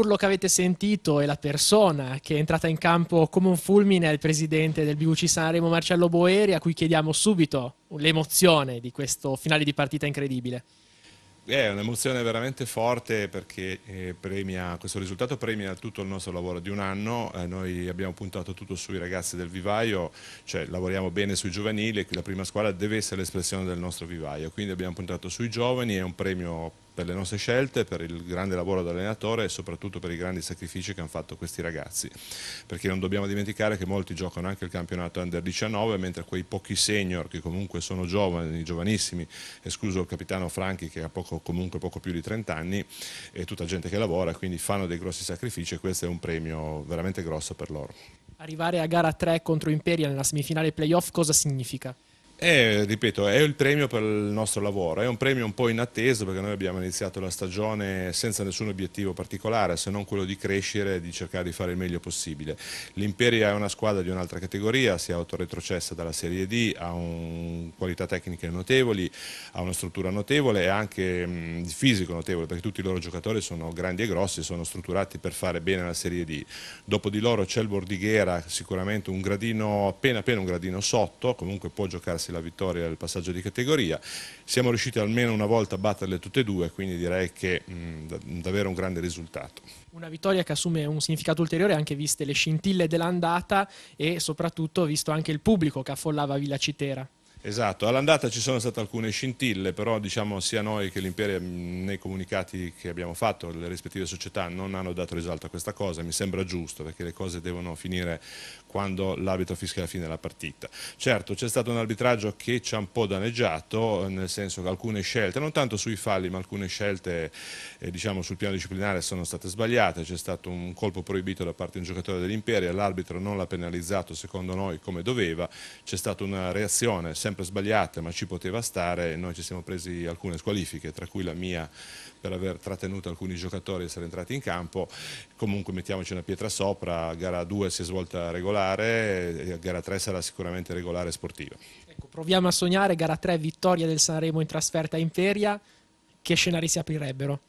l'urlo che avete sentito e la persona che è entrata in campo come un fulmine è il presidente del BUC Sanremo Marcello Boeri, a cui chiediamo subito l'emozione di questo finale di partita incredibile. Eh, è un'emozione veramente forte perché eh, premia, questo risultato premia tutto il nostro lavoro di un anno, eh, noi abbiamo puntato tutto sui ragazzi del vivaio, cioè lavoriamo bene sui giovanili e la prima squadra deve essere l'espressione del nostro vivaio, quindi abbiamo puntato sui giovani, è un premio per le nostre scelte, per il grande lavoro dell'allenatore e soprattutto per i grandi sacrifici che hanno fatto questi ragazzi, perché non dobbiamo dimenticare che molti giocano anche il campionato under 19, mentre quei pochi senior che comunque sono giovani, giovanissimi, escluso il capitano Franchi che ha poco, comunque poco più di 30 anni, è tutta gente che lavora, quindi fanno dei grossi sacrifici e questo è un premio veramente grosso per loro. Arrivare a gara 3 contro Imperia nella semifinale playoff cosa significa? Eh, ripeto, è il premio per il nostro lavoro, è un premio un po' inatteso perché noi abbiamo iniziato la stagione senza nessun obiettivo particolare se non quello di crescere e di cercare di fare il meglio possibile. L'Imperia è una squadra di un'altra categoria, si è autoretrocessa dalla Serie D, ha un... qualità tecniche notevoli, ha una struttura notevole e anche mh, mm, fisico notevole perché tutti i loro giocatori sono grandi e grossi, e sono strutturati per fare bene la Serie D. Dopo di loro c'è il Bordighera, sicuramente un gradino, appena appena un gradino sotto, comunque può giocarsi anzi la vittoria del passaggio di categoria. Siamo riusciti almeno una volta a batterle tutte e due, quindi direi che mh, mm, davvero un grande risultato. Una vittoria che assume un significato ulteriore anche viste le scintille dell'andata e soprattutto visto anche il pubblico che affollava Villa Citera. Esatto, all'andata ci sono state alcune scintille, però diciamo sia noi che l'Imperia nei comunicati che abbiamo fatto, le rispettive società non hanno dato risalto a questa cosa, mi sembra giusto perché le cose devono finire quando l'arbitro fischia la fine della partita. Certo c'è stato un arbitraggio che ci ha un po' danneggiato, nel senso che alcune scelte, non tanto sui falli ma alcune scelte eh, diciamo, sul piano disciplinare sono state sbagliate, c'è stato un colpo proibito da parte di un giocatore dell'Imperia, l'arbitro non l'ha penalizzato secondo noi come doveva, c'è stata una reazione sempre sempre sbagliate, ma ci poteva stare, noi ci siamo presi alcune squalifiche, tra cui la mia per aver trattenuto alcuni giocatori e essere entrati in campo, comunque mettiamoci una pietra sopra, gara 2 si è svolta regolare, gara 3 sarà sicuramente regolare e sportiva. Ecco, proviamo a sognare, gara 3 vittoria del Sanremo in trasferta in feria, che scenari si aprirebbero?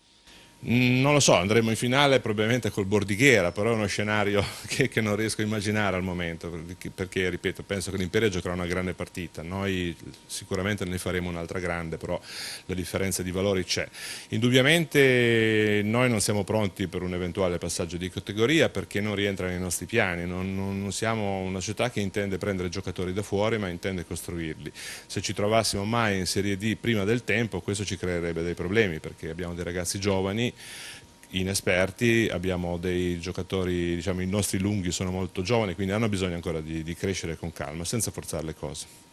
Mm, non lo so, andremo in finale probabilmente col Bordighera, però è uno scenario che, che non riesco a immaginare al momento, perché, ripeto, penso che l'Imperia giocherà una grande partita, noi sicuramente ne faremo un'altra grande, però la differenza di valori c'è. Indubbiamente noi non siamo pronti per un eventuale passaggio di categoria perché non rientra nei nostri piani, non, non, non siamo una società che intende prendere giocatori da fuori ma intende costruirli. Se ci trovassimo mai in Serie D prima del tempo questo ci creerebbe dei problemi perché abbiamo dei ragazzi giovani inesperti, abbiamo dei giocatori, diciamo, i nostri lunghi sono molto giovani, quindi hanno bisogno ancora di, di crescere con calma, senza forzare le cose.